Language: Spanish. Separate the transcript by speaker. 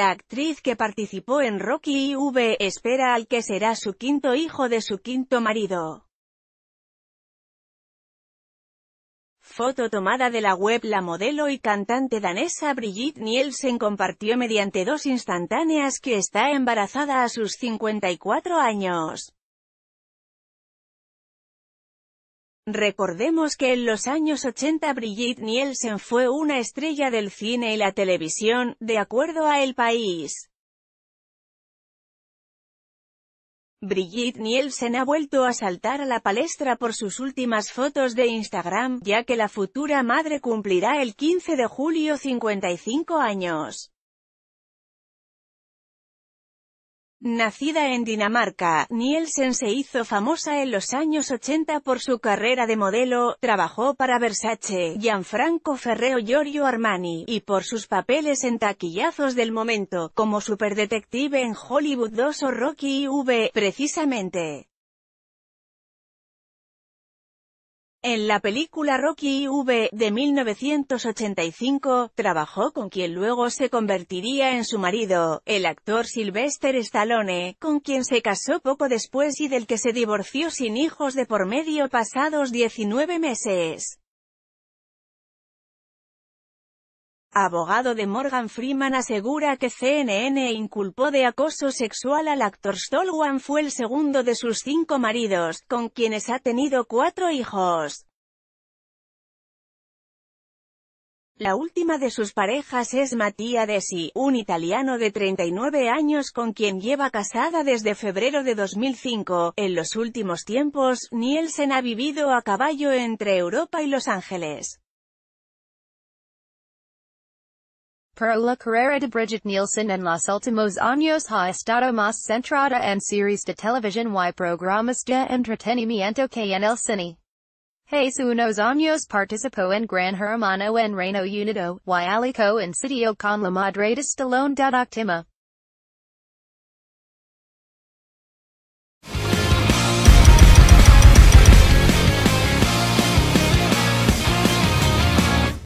Speaker 1: La actriz que participó en Rocky V espera al que será su quinto hijo de su quinto marido. Foto tomada de la web La modelo y cantante danesa Brigitte Nielsen compartió mediante dos instantáneas que está embarazada a sus 54 años. Recordemos que en los años 80 Brigitte Nielsen fue una estrella del cine y la televisión, de acuerdo a El País. Brigitte Nielsen ha vuelto a saltar a la palestra por sus últimas fotos de Instagram, ya que la futura madre cumplirá el 15 de julio 55 años. Nacida en Dinamarca, Nielsen se hizo famosa en los años 80 por su carrera de modelo, trabajó para Versace, Gianfranco Ferreo Giorgio Armani, y por sus papeles en taquillazos del momento, como superdetective en Hollywood 2 o Rocky V, precisamente. En la película Rocky V, de 1985, trabajó con quien luego se convertiría en su marido, el actor Sylvester Stallone, con quien se casó poco después y del que se divorció sin hijos de por medio pasados 19 meses. Abogado de Morgan Freeman asegura que CNN inculpó de acoso sexual al actor Stolwan fue el segundo de sus cinco maridos, con quienes ha tenido cuatro hijos. La última de sus parejas es Mattia Desi, un italiano de 39 años con quien lleva casada desde febrero de 2005. En los últimos tiempos, Nielsen ha vivido a caballo entre Europa y Los Ángeles.
Speaker 2: per la carrera de Bridget Nielsen en los últimos años ha estado más centrada en series de televisión y programas de entretenimiento que en el cine. Hace unos años participó en Gran Hermano en Reino Unido, y alico en sitio con la madre de Stallone de Octima.